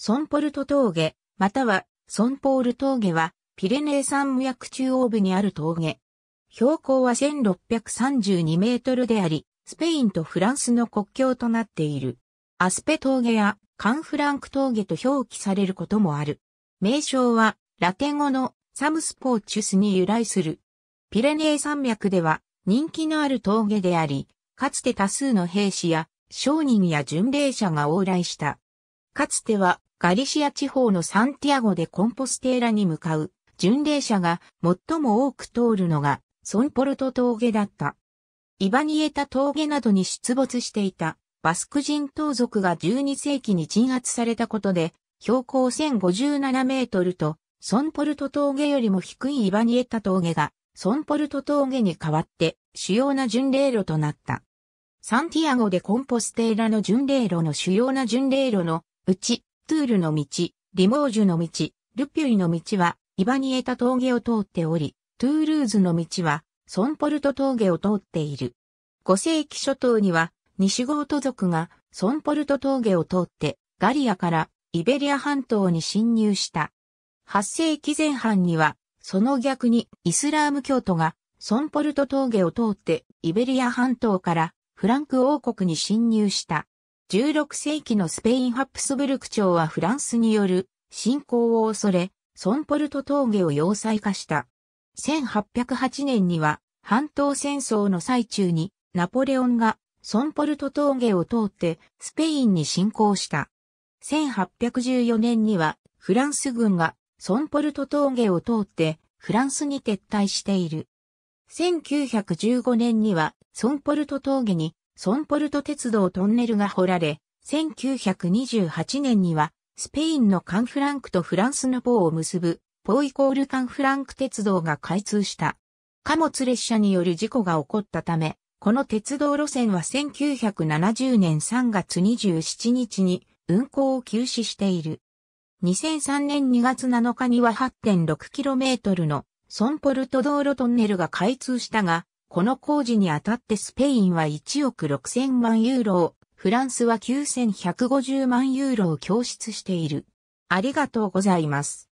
ソンポルト峠、またはソンポール峠は、ピレネー山脈中央部にある峠。標高は1632メートルであり、スペインとフランスの国境となっている。アスペ峠やカンフランク峠と表記されることもある。名称はラテン語のサムスポーチュスに由来する。ピレネー山脈では人気のある峠であり、かつて多数の兵士や商人や巡礼者が往来した。かつてはガリシア地方のサンティアゴでコンポステーラに向かう巡礼者が最も多く通るのがソンポルト峠だった。イバニエタ峠などに出没していたバスク人盗賊が12世紀に鎮圧されたことで標高1057メートルとソンポルト峠よりも低いイバニエタ峠がソンポルト峠に代わって主要な巡礼路となった。サンティアゴでコンポステーラの巡礼路の主要な巡礼路のうちトゥールの道、リモージュの道、ルピュイの道は、イバニエタ峠を通っており、トゥールーズの道は、ソンポルト峠を通っている。5世紀初頭には、西ゴート族がソンポルト峠を通って、ガリアからイベリア半島に侵入した。8世紀前半には、その逆にイスラーム教徒がソンポルト峠を通ってイベリア半島からフランク王国に侵入した。16世紀のスペインハプスブルク朝はフランスによる侵攻を恐れ、ソンポルト峠を要塞化した。1808年には半島戦争の最中にナポレオンがソンポルト峠を通ってスペインに侵攻した。1814年にはフランス軍がソンポルト峠を通ってフランスに撤退している。1915年にはソンポルト峠にソンポルト鉄道トンネルが掘られ、1928年には、スペインのカンフランクとフランスのポーを結ぶ、ポーイコールカンフランク鉄道が開通した。貨物列車による事故が起こったため、この鉄道路線は1970年3月27日に運行を休止している。2003年2月7日には 8.6km のソンポルト道路トンネルが開通したが、この工事にあたってスペインは1億6000万ユーロを、フランスは9150万ユーロを供出している。ありがとうございます。